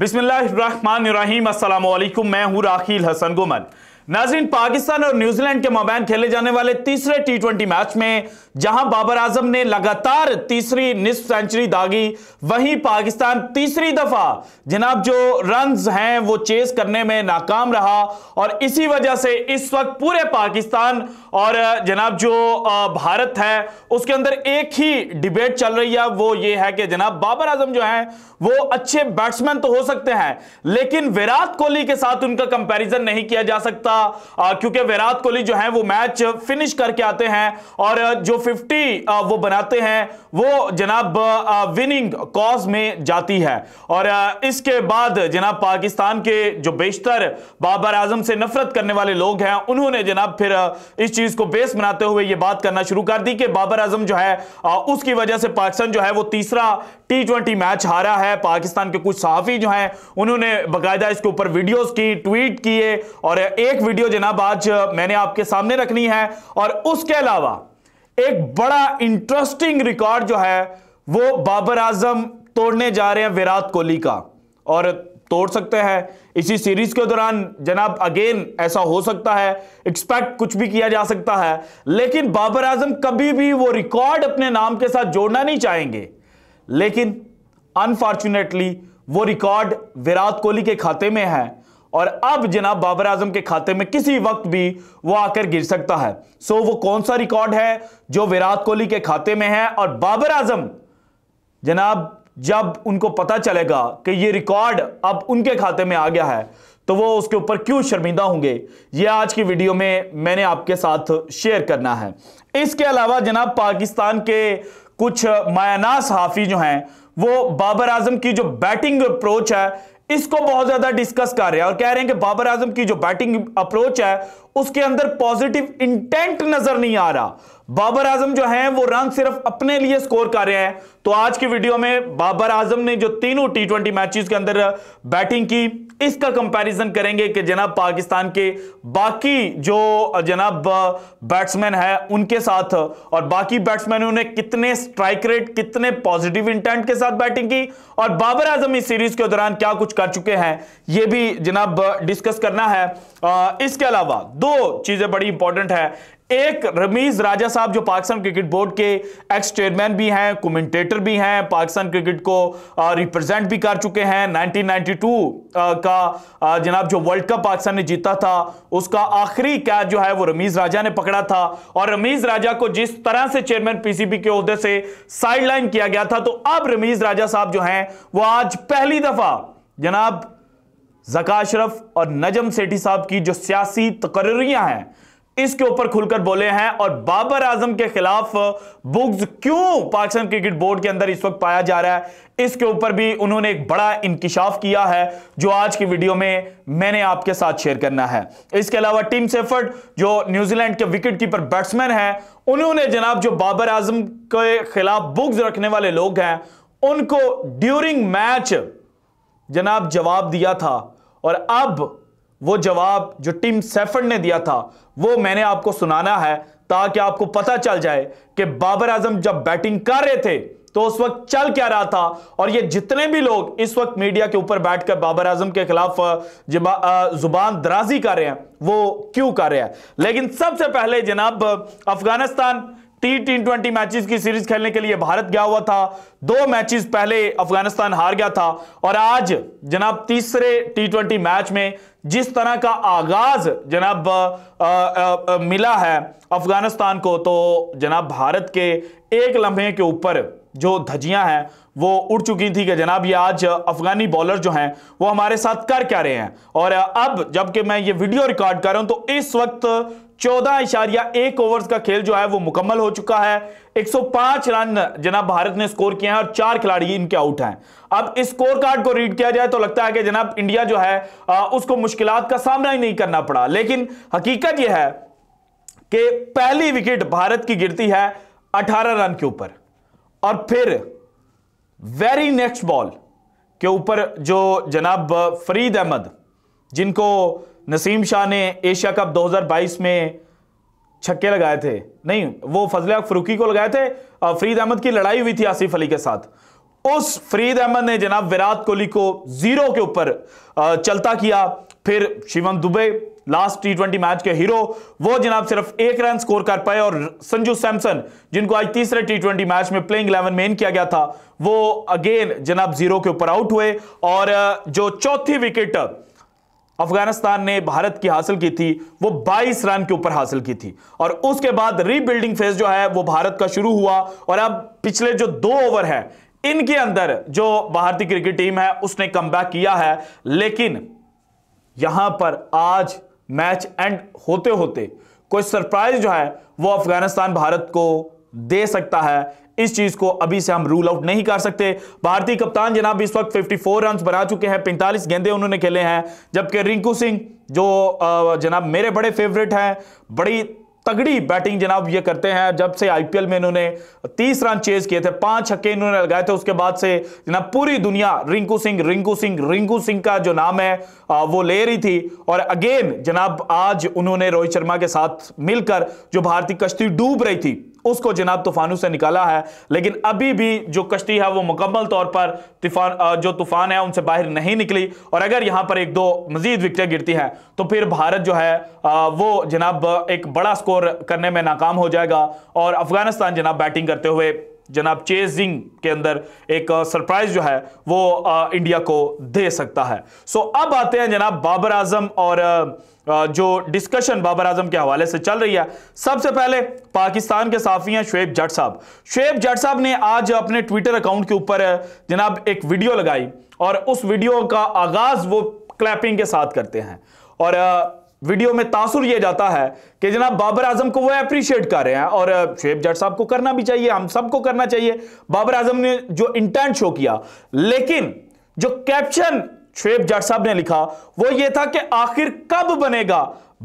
बिस्मिल्लाहिर्रहमानिर्रहीम अस्सलाम मैं हूँ राखील हसन गुमन नाजरीन पाकिस्तान और न्यूजीलैंड के मोबाइल खेले जाने वाले तीसरे टी ट्वेंटी मैच में जहां बाबर आजम ने लगातार तीसरी निस्फ सेंचुरी दागी वहीं पाकिस्तान तीसरी दफा जनाब जो रन हैं वो चेस करने में नाकाम रहा और इसी वजह से इस वक्त पूरे पाकिस्तान और जनाब जो भारत है उसके अंदर एक ही डिबेट चल रही है वो ये है कि जनाब बाबर आजम जो है वो अच्छे बैट्समैन तो हो सकते हैं लेकिन विराट कोहली के साथ उनका कंपेरिजन नहीं किया जा सकता था क्योंकि विराट कोहली जो है वो मैच फिनिश करके आते हैं और जो 50 वो बनाते हैं वो जनाब विनिंग कॉज में जाती है और इसके बाद जनाब पाकिस्तान के जो बेशतर बाबर आजम से नफरत करने वाले लोग हैं उन्होंने जनाब फिर इस चीज को बेस बनाते हुए ये बात करना शुरू कर दी कि बाबर आजम जो है उसकी वजह से पाकिस्तान जो है वो तीसरा टी ट्वेंटी मैच हारा है पाकिस्तान के कुछ सहाफी जो हैं उन्होंने बाकायदा इसके ऊपर वीडियोस की ट्वीट किए और एक वीडियो जनाब आज मैंने आपके सामने रखनी है और उसके अलावा एक बड़ा इंटरेस्टिंग रिकॉर्ड जो है वो बाबर आजम तोड़ने जा रहे हैं विराट कोहली का और तोड़ सकते हैं इसी सीरीज के दौरान जनाब अगेन ऐसा हो सकता है एक्सपेक्ट कुछ भी किया जा सकता है लेकिन बाबर आजम कभी भी वो रिकॉर्ड अपने नाम के साथ जोड़ना नहीं चाहेंगे लेकिन अनफॉर्चुनेटली वो रिकॉर्ड विराट कोहली के खाते में है और अब जनाब बाबर आजम के खाते में किसी वक्त भी वो आकर गिर सकता है सो वो कौन सा रिकॉर्ड है जो विराट कोहली के खाते में है और बाबर आजम जनाब जब उनको पता चलेगा कि ये रिकॉर्ड अब उनके खाते में आ गया है तो वो उसके ऊपर क्यों शर्मिंदा होंगे ये आज की वीडियो में मैंने आपके साथ शेयर करना है इसके अलावा जनाब पाकिस्तान के कुछ मायानास हाफी जो हैं वो बाबर आजम की जो बैटिंग अप्रोच है इसको बहुत ज्यादा डिस्कस कर रहे हैं और कह रहे हैं कि बाबर आजम की जो बैटिंग अप्रोच है उसके अंदर पॉजिटिव इंटेंट नजर नहीं आ रहा बाबर आजम जो है वो रन सिर्फ अपने लिए स्कोर कर रहे हैं तो आज की वीडियो में बाबर आजम ने जो तीनों टी ट्वेंटी मैचेस के अंदर बैटिंग की इसका कंपैरिजन करेंगे कि जनाब पाकिस्तान के बाकी जो जनाब बैट्समैन है उनके साथ और बाकी बैट्समैनों ने कितने स्ट्राइक रेट कितने पॉजिटिव इंटेंट के साथ बैटिंग की और बाबर आजम इस सीरीज के दौरान क्या कुछ कर चुके हैं यह भी जनाब डिस्कस करना है इसके अलावा दो चीजें बड़ी इंपॉर्टेंट है एक रमीज राजा साहब जो पाकिस्तान क्रिकेट बोर्ड के एक्स चेयरमैन भी हैं कमेंटेटर भी हैं पाकिस्तान क्रिकेट को रिप्रेजेंट भी कर चुके हैं 1992 का जनाब जो वर्ल्ड कप पाकिस्तान ने जीता था उसका आखिरी कैच जो है वो रमीज राजा ने पकड़ा था और रमीज राजा को जिस तरह से चेयरमैन पीसीबी के अहदे से साइडलाइन किया गया था तो अब रमीज राजा साहब जो है वो आज पहली दफा जनाब जका अशरफ और नजम सेठी साहब की जो सियासी तकर्रियां हैं इसके ऊपर खुलकर बोले हैं और बाबर आजम के खिलाफ बुग्स क्यों पाकिस्तान क्रिकेट बोर्ड के अंदर इस वक्त पाया जा रहा है इसके ऊपर भी उन्होंने एक बड़ा इंकशाफ किया है जो आज की वीडियो में मैंने आपके साथ शेयर करना है इसके अलावा टीम सेफर्ड जो न्यूजीलैंड के विकेट कीपर बैट्समैन है उन्होंने जनाब जो बाबर आजम के खिलाफ बुग्स रखने वाले लोग हैं उनको ड्यूरिंग मैच जनाब जवाब दिया था और अब वो जवाब जो टीम सेफर्ड ने दिया था वो मैंने आपको सुनाना है ताकि आपको पता चल जाए कि बाबर आजम जब बैटिंग कर रहे थे तो उस वक्त चल क्या रहा था और ये जितने भी लोग इस वक्त मीडिया के ऊपर बैठकर बाबर आजम के खिलाफ जुबान दराजी कर रहे हैं वो क्यों कर रहे हैं लेकिन सबसे पहले जनाब Afghanistan T T twenty matches की सीरीज खेलने के लिए भारत गया हुआ था दो मैचेस पहले अफगानिस्तान हार गया था और आज जनाब तीसरे टी ट्वेंटी मैच में जिस तरह का आगाज जनाब आ, आ, आ, मिला है अफगानिस्तान को तो जनाब भारत के एक लम्हे के ऊपर जो धजियां हैं वो उड़ चुकी थी कि जनाब ये आज अफगानी बॉलर जो हैं वो हमारे साथ कर क्या रहे हैं और अब जबकि मैं ये वीडियो रिकॉर्ड कर रहा हूं तो इस वक्त चौदह इशारिया एक ओवर का खेल जो है वो मुकम्मल हो चुका है 105 रन जनाब भारत ने स्कोर किए हैं और चार खिलाड़ी इनके आउट हैं अब इस स्कोर कार्ड को रीड किया जाए तो लगता है कि जनाब इंडिया जो है आ, उसको मुश्किल का सामना ही नहीं करना पड़ा लेकिन हकीकत यह है कि पहली विकेट भारत की गिरती है 18 रन के ऊपर और फिर वेरी नेक्स्ट बॉल के ऊपर जो जनाब फरीद अहमद जिनको नसीम शाह ने एशिया कप 2022 में छक्के लगाए थे नहीं वो फजल फरूकी को लगाए थे फरीद अहमद की लड़ाई हुई थी आसिफ अली के साथ उस फरीद अहमद ने जनाब विराट कोहली को जीरो के ऊपर चलता किया फिर Shivam Dube last T twenty match के हीरो वो जनाब सिर्फ एक रन स्कोर कर पाए और संजू सैमसन जिनको आज तीसरे टी ट्वेंटी मैच में प्लेइंग इलेवन में इन किया गया था वो अगेन जनाब जीरो के ऊपर आउट हुए और जो चौथी विकेट अफगानिस्तान ने भारत की हासिल की थी वो 22 रन के ऊपर हासिल की थी और उसके बाद रीबिल्डिंग फेज जो है वो भारत का शुरू हुआ और अब पिछले जो दो ओवर है इनके अंदर जो भारतीय क्रिकेट टीम है उसने कम किया है लेकिन यहां पर आज मैच एंड होते होते कोई सरप्राइज जो है वो अफगानिस्तान भारत को दे सकता है इस चीज को अभी से हम रूल आउट नहीं कर सकते भारतीय कप्तान जनाब इस वक्त 54 रन बना चुके हैं 45 गेंदे उन्होंने खेले हैं जबकि रिंकू सिंह जो जनाब मेरे बड़े फेवरेट हैं बड़ी तगड़ी बैटिंग जनाब ये करते हैं जब से आईपीएल में इन्होंने 30 रन चेज किए थे पांच छक्के इन्होंने लगाए थे उसके बाद से जनाब पूरी दुनिया रिंकू सिंह रिंकू सिंह रिंकू सिंह का जो नाम है वो ले रही थी और अगेन जनाब आज उन्होंने रोहित शर्मा के साथ मिलकर जो भारतीय कश्ती डूब रही थी उसको जनाब तूफानों से निकाला है लेकिन अभी भी जो कश्ती है वो मुकम्मल तौर पर तूफान जो तूफान है उनसे बाहर नहीं निकली और अगर यहाँ पर एक दो मजीद विकटें गिरती हैं तो फिर भारत जो है वो जनाब एक बड़ा स्कोर करने में नाकाम हो जाएगा और अफगानिस्तान जनाब बैटिंग करते हुए जनाब चेजिंग के अंदर एक सरप्राइज जो है वो इंडिया को दे सकता है सो अब आते हैं जनाब बाबर आजम और जो डिस्कशन बाबर आजम के हवाले से चल रही है सबसे पहले पाकिस्तान के साफी हैं शुएब जट साहब शुएब जट साहब ने आज अपने ट्विटर अकाउंट के ऊपर जनाब एक वीडियो लगाई और उस वीडियो का आगाज वो क्लैपिंग के साथ करते हैं और आ, वीडियो में तासुर यह जाता है कि जनाब बाबर आजम को वो अप्रिशिएट कर रहे हैं और शेब जट साहब को करना भी चाहिए हम सबको करना चाहिए बाबर आजम ने जो इंटेंट शो किया लेकिन जो कैप्शन शेब जट साहब ने लिखा वो ये था कि आखिर कब बनेगा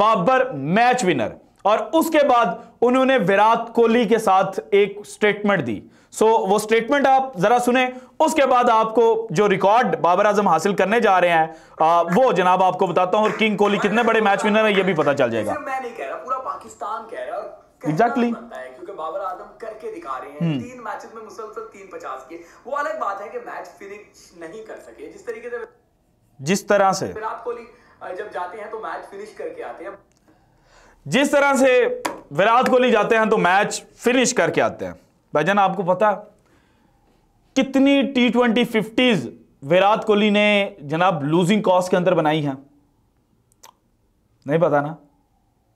बाबर मैच विनर और उसके बाद उन्होंने विराट कोहली के साथ एक स्टेटमेंट दी सो वो स्टेटमेंट आप जरा सुने उसके बाद आपको जो रिकॉर्ड बाबर आजम हासिल करने जा रहे हैं आ, वो जनाब आपको बताता हूं और किंग कोहली कितने बड़े मैच विनर है ये भी पता चल जाएगा मैं नहीं कह रहा पूरा पाकिस्तान कह रहा है exactly. क्योंकि बाबर आजम करके दिखा रहे हैं हम्म। तीन मैचेस में मुसलसल तीन पचास के वो अलग बात है कि मैच फिनिश नहीं कर सके जिस तरीके से जिस तरह से विराट कोहली जब जाते हैं तो मैच फिनिश करके आते हैं जिस तरह से विराट कोहली जाते हैं तो मैच फिनिश करके आते हैं भाईजान आपको पता है कितनी T twenty fifties Virat Kohli ने जनाब लूजिंग कॉस्ट के अंदर बनाई हैं नहीं पता ना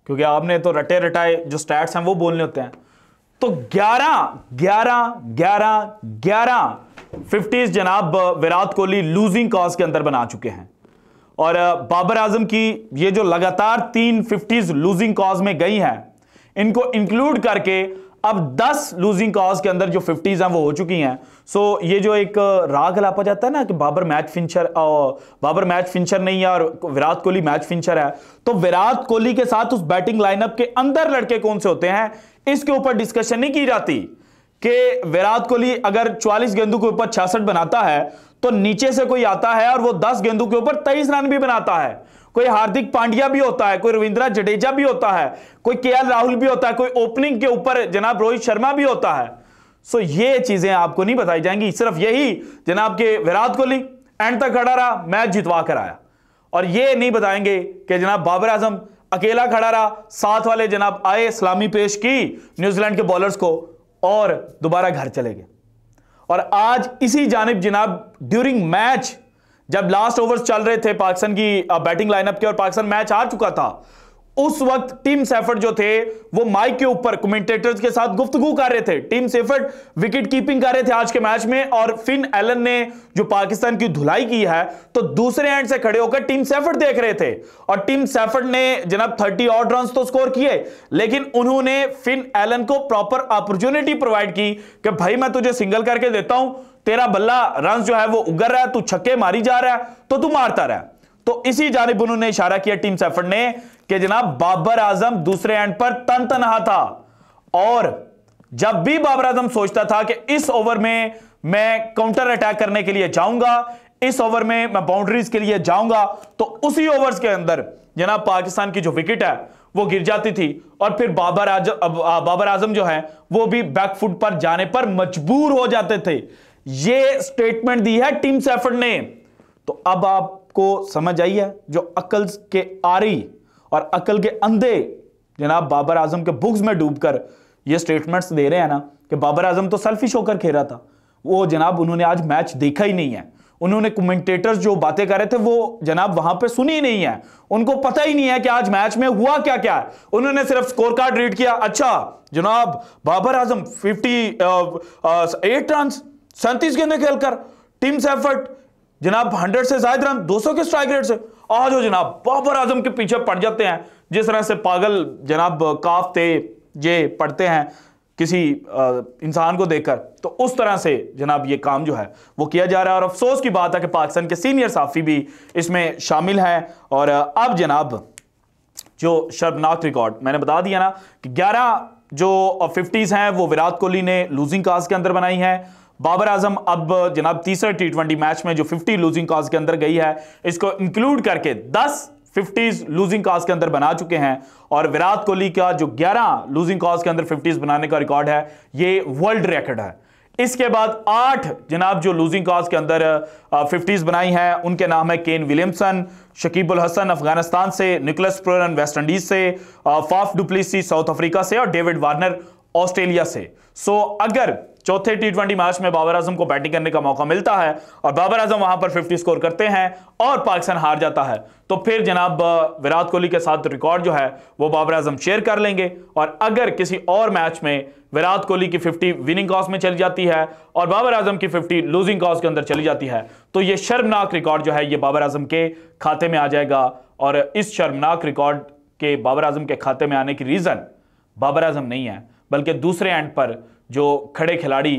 क्योंकि आपने तो रटे रटाए जो स्टैट्स हैं वो बोलने होते हैं तो 11 11 11 11 फिफ्टीज जनाब विराट कोहली लूजिंग कॉज के अंदर बना चुके हैं और बाबर आजम की ये जो लगातार तीन फिफ्टीज लूजिंग कॉज में गई हैं इनको इंक्लूड करके अब 10 लूजिंग कॉज के अंदर जो 50s हैं वो हो चुकी हैं सो so, ये जो एक राग लापा जाता है ना कि Babar match finisher Babar match finisher नहीं है और विराट कोहली मैच फिंचर है तो विराट कोहली के साथ उस बैटिंग लाइनअप के अंदर लड़के कौन से होते हैं इसके ऊपर डिस्कशन नहीं की जाती कि विराट कोहली अगर 44 गेंदों के ऊपर छियासठ बनाता है तो नीचे से कोई आता है और वो 10 गेंदों के ऊपर तेईस रन भी बनाता है कोई हार्दिक पांड्या भी होता है कोई रविंद्रा जडेजा भी होता है कोई के राहुल भी होता है कोई ओपनिंग के ऊपर जनाब रोहित शर्मा भी होता है सो ये चीजें आपको नहीं बताई जाएंगी सिर्फ यही जनाब के विराट कोहली एंड तक खड़ा रहा मैच जितवा कर आया और ये नहीं बताएंगे कि जनाब बाबर आजम अकेला खड़ा रहा साथ वाले जनाब आए सलामी पेश की न्यूजीलैंड के बॉलर्स को और दोबारा घर चले गए और आज इसी जानब जनाब ड्यूरिंग मैच जब लास्ट ओवर्स चल रहे थे पाकिस्तान की बैटिंग लाइनअप के और पाकिस्तान मैच आ चुका था उस वक्त टीम सेफर्ट जो थे वो माइक के ऊपर कमेंटेटर्स के साथ गुफ्तगु कर रहे थे टीम सेफर्ट विकेट कीपिंग कर रहे थे आज के मैच में और फिन एलन ने जो पाकिस्तान की धुलाई की है तो दूसरे एंड से खड़े होकर टीम सेफर्ट देख रहे थे और टीम सेफर्ट ने जनाब थर्टी और रन तो स्कोर किए लेकिन उन्होंने फिन एलन को प्रॉपर अपॉर्चुनिटी प्रोवाइड की कि भाई मैं तुझे सिंगल करके देता हूं तेरा बल्ला रन जो है वो उगर रहा है तू छक्के मारी जा रहा है तो तू मारता रहा तो इसी जानब उन्होंने इशारा किया टीम सेफर्ड ने कि जनाब बाबर आजम दूसरे एंड पर तन तनहा था और जब भी बाबर आजम सोचता था कि इस ओवर में मैं काउंटर अटैक करने के लिए जाऊंगा इस ओवर में मैं बाउंड्रीज के लिए जाऊंगा तो उसी ओवर के अंदर जनाब पाकिस्तान की जो विकेट है वो गिर जाती थी और फिर बाबर आजम बाबर आजम जो है वो भी बैकफुट पर जाने पर मजबूर हो जाते थे ये स्टेटमेंट दी है टीम सेफर्ड ने तो अब आपको समझ आई है जो अकल के आरी और अकल के अंधे जनाब बाबर आजम के बुक्स में डूबकर ये स्टेटमेंट्स दे रहे हैं ना कि बाबर आजम तो सेल्फिश होकर रहा था वो जनाब उन्होंने आज मैच देखा ही नहीं है उन्होंने कमेंटेटर्स जो बातें कर रहे थे वो जनाब वहां पे सुनी ही नहीं है उनको पता ही नहीं है कि आज मैच में हुआ क्या क्या है उन्होंने सिर्फ स्कोर कार्ड रीड किया अच्छा जनाब Babar Azam fifty eight run सैंतीस गेंदे खेलकर टीम्स एफर्ट जनाब हंड्रेड से जायद रन 200 के स्ट्राइक रेट से आज हो जनाब बाबर आजम के पीछे पड़ जाते हैं जिस तरह से पागल जनाब काफ थे ये पढ़ते हैं किसी इंसान को देखकर तो उस तरह से जनाब ये काम जो है वो किया जा रहा है और अफसोस की बात है कि पाकिस्तान के सीनियर साफ़ी भी इसमें शामिल हैं और अब जनाब जो शर्मनाक रिकॉर्ड मैंने बता दिया ना कि 11 जो फिफ्टीज़ हैं वो विराट कोहली ने लूजिंग काज के अंदर बनाई हैं बाबर आजम अब जनाब तीसरे टी ट्वेंटी मैच में जो 50 लूजिंग कॉज के अंदर गई है इसको इंक्लूड करके 10 फिफ्टीज लूजिंग कॉज के अंदर बना चुके हैं और विराट कोहली का जो 11 लूजिंग कॉज के अंदर फिफ्टीज बनाने का रिकॉर्ड है ये वर्ल्ड रिकॉर्ड है इसके बाद आठ जनाब जो लूजिंग कॉज के अंदर फिफ्टीज बनाई हैं उनके नाम है केन विलियमसन शकीबुल हसन अफगानिस्तान से निकोलस प्रोरन वेस्ट इंडीज से फाफ डुप्लीसी साउथ अफ्रीका से और डेविड वार्नर ऑस्ट्रेलिया से सो अगर चौथे टी ट्वेंटी मैच में बाबर आजम को बैटिंग करने का मौका मिलता है और बाबर आजम वहां पर फिफ्टी स्कोर करते हैं और पाकिस्तान हार जाता है तो फिर जनाब विराट कोहली के साथ रिकॉर्ड जो है वो बाबर आजम शेयर कर लेंगे और अगर किसी और मैच में विराट कोहली की 50 विनिंग कॉस में चली जाती है और बाबर आजम की 50 लूजिंग कॉस के अंदर चली जाती है तो ये शर्मनाक रिकॉर्ड जो है ये बाबर आजम के खाते में आ जाएगा और इस शर्मनाक रिकॉर्ड के बाबर आजम के खाते में आने की रीज़न बाबर आजम नहीं है बल्कि दूसरे एंड पर जो खड़े खिलाड़ी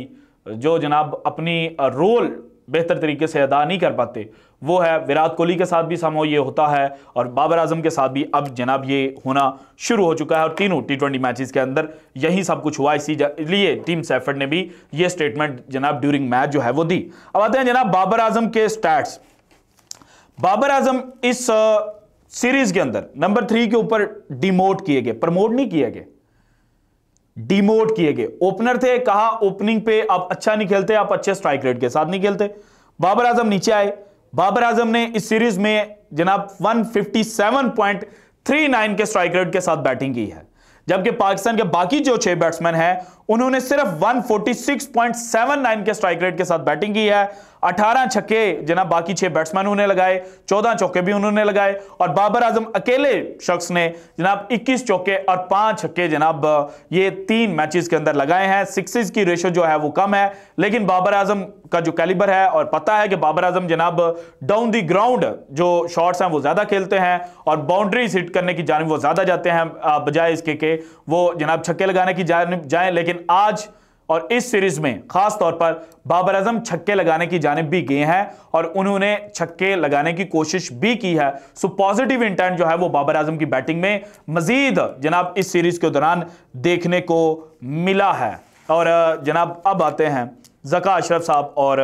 जो जनाब अपनी रोल बेहतर तरीके से अदा नहीं कर पाते वो है विराट कोहली के साथ भी समो ये होता है और बाबर आजम के साथ भी अब जनाब ये होना शुरू हो चुका है और तीनों टी ट्वेंटी मैचेज के अंदर यही सब कुछ हुआ इसीलिए टीम सैफर्ड ने भी ये स्टेटमेंट जनाब ड्यूरिंग मैच जो है वो दी अब आते हैं जनाब बाबर आजम के स्टैट्स बाबर आजम इस सीरीज के अंदर नंबर थ्री के ऊपर डिमोट किए गए प्रमोट नहीं किए गए डिमोट किए गए ओपनर थे कहा ओपनिंग पे आप अच्छा नहीं खेलते आप अच्छे स्ट्राइक रेट के साथ नहीं खेलते बाबर आजम नीचे आए बाबर आजम ने इस सीरीज में जनाब 157.39 के स्ट्राइक रेट के साथ बैटिंग की है जबकि पाकिस्तान के बाकी जो छह बैट्समैन हैं उन्होंने सिर्फ 146.79 के स्ट्राइक रेट के साथ बैटिंग की है 18 छक्के जना बाकी छह बैट्समैन उन्होंने लगाए 14 चौके भी उन्होंने लगाए और बाबर आजम अकेले शख्स ने जनाब 21 चौके और पांच छक्के जनाब ये तीन मैचेस के अंदर लगाए हैं सिक्सेस की रेशो जो है वो कम है लेकिन बाबर आजम का जो कैलिबर है और पता है कि बाबर आजम जनाब डाउन दी ग्राउंड जो शॉट्स हैं वो ज्यादा खेलते हैं और बाउंड्रीज हिट करने की जानब वो ज्यादा जाते हैं बजाय इसके के वो जनाब छक्के लगाने की जानब जाए लेकिन आज और इस सीरीज में खास तौर पर बाबर आजम छक्के लगाने की जानब भी गए हैं और उन्होंने छक्के लगाने की कोशिश भी की है सो पॉजिटिव इंटेंट जो है वो बाबर आजम की बैटिंग में मजीद जनाब इस सीरीज के दौरान देखने को मिला है और जनाब अब आते हैं जका अशरफ साहब और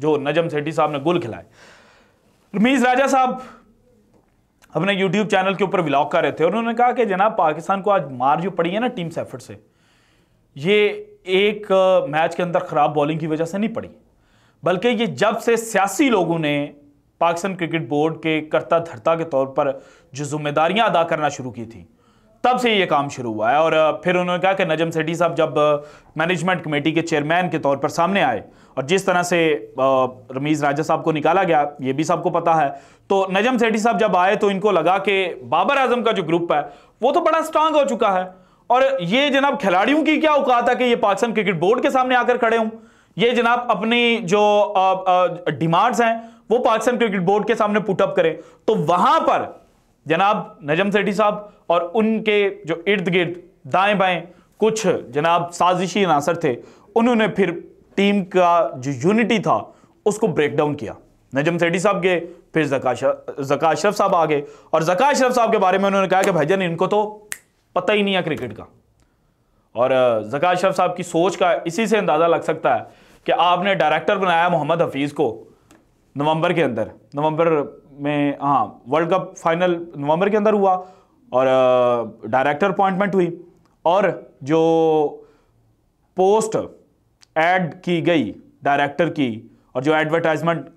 जो नजम सेठी साहब ने गुल खिलाए रमीज राजा साहब अपने यूट्यूब चैनल के ऊपर व्लॉग कर रहे थे और उन्होंने कहा कि जनाब पाकिस्तान को आज मार जो पड़ी है ना टीम सेफर्ट से ये एक मैच के अंदर ख़राब बॉलिंग की वजह से नहीं पड़ी बल्कि ये जब से सियासी लोगों ने पाकिस्तान क्रिकेट बोर्ड के कर्ता धरता के तौर पर जो जिम्मेदारियां अदा करना शुरू की थी तब से ये काम शुरू हुआ है और फिर उन्होंने कहा कि नजम सेठी साहब जब मैनेजमेंट कमेटी के चेयरमैन के तौर पर सामने आए और जिस तरह से रमीज़ राजा साहब को निकाला गया ये भी सबको पता है तो नजम सेठी साहब जब आए तो इनको लगा कि बाबर आजम का जो ग्रुप है वो तो बड़ा स्ट्रांग हो चुका है और ये जनाब खिलाड़ियों की क्या औकात है कि ये पाकिस्तान क्रिकेट बोर्ड के सामने आकर खड़े हूं ये जनाब अपनी जो डिमांड्स हैं वो पाकिस्तान क्रिकेट बोर्ड के सामने पुटअप करें तो वहां पर जनाब नजम सेठी साहब और उनके जो इर्द गिर्द दाएं बाएं कुछ जनाब साजिशी अनासर थे उन्होंने फिर टीम का जो यूनिटी था उसको ब्रेक डाउन किया नजम सेठी साहब गए फिर जका अशरफ साहब आ गए और जका अशरफ साहब के बारे में उन्होंने कहा कि भाई इनको तो पता ही नहीं है क्रिकेट का और जक़ा अशरफ साहब की सोच का इसी से अंदाज़ा लग सकता है कि आपने डायरेक्टर बनाया मोहम्मद हफीज़ को नवंबर के अंदर नवंबर में हाँ वर्ल्ड कप फाइनल नवंबर के अंदर हुआ और डायरेक्टर अपॉइंटमेंट हुई और जो पोस्ट ऐड की गई डायरेक्टर की और जो एडवर्टाइजमेंट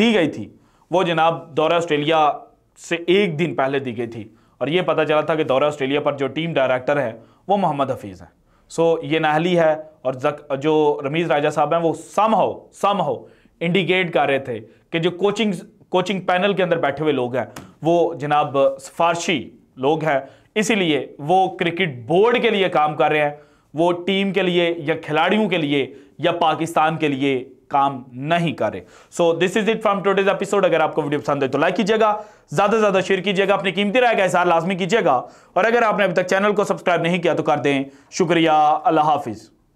दी गई थी वो जनाब दौरा ऑस्ट्रेलिया से एक दिन पहले दी गई थी और ये पता चला था कि दौरा ऑस्ट्रेलिया पर जो टीम डायरेक्टर है वो मोहम्मद हफीज़ हैं सो so, ये नाहली है और जक जो रमीज़ राजा साहब हैं वो सम हो सम हो इंडिकेट कर रहे थे कि जो कोचिंग कोचिंग पैनल के अंदर बैठे हुए लोग हैं वो जनाब सिफारशी लोग हैं इसीलिए वो क्रिकेट बोर्ड के लिए काम कर रहे हैं वो टीम के लिए या खिलाड़ियों के लिए या पाकिस्तान के लिए काम नहीं करे so this is it from today's episode अगर आपको वीडियो पसंद है तो लाइक कीजिएगा ज्यादा से ज्यादा शेयर कीजिएगा अपनी कीमती राय का लाजमी कीजिएगा और अगर आपने अभी तक चैनल को सब्सक्राइब नहीं किया तो कर दें शुक्रिया अल्लाह हाफिज़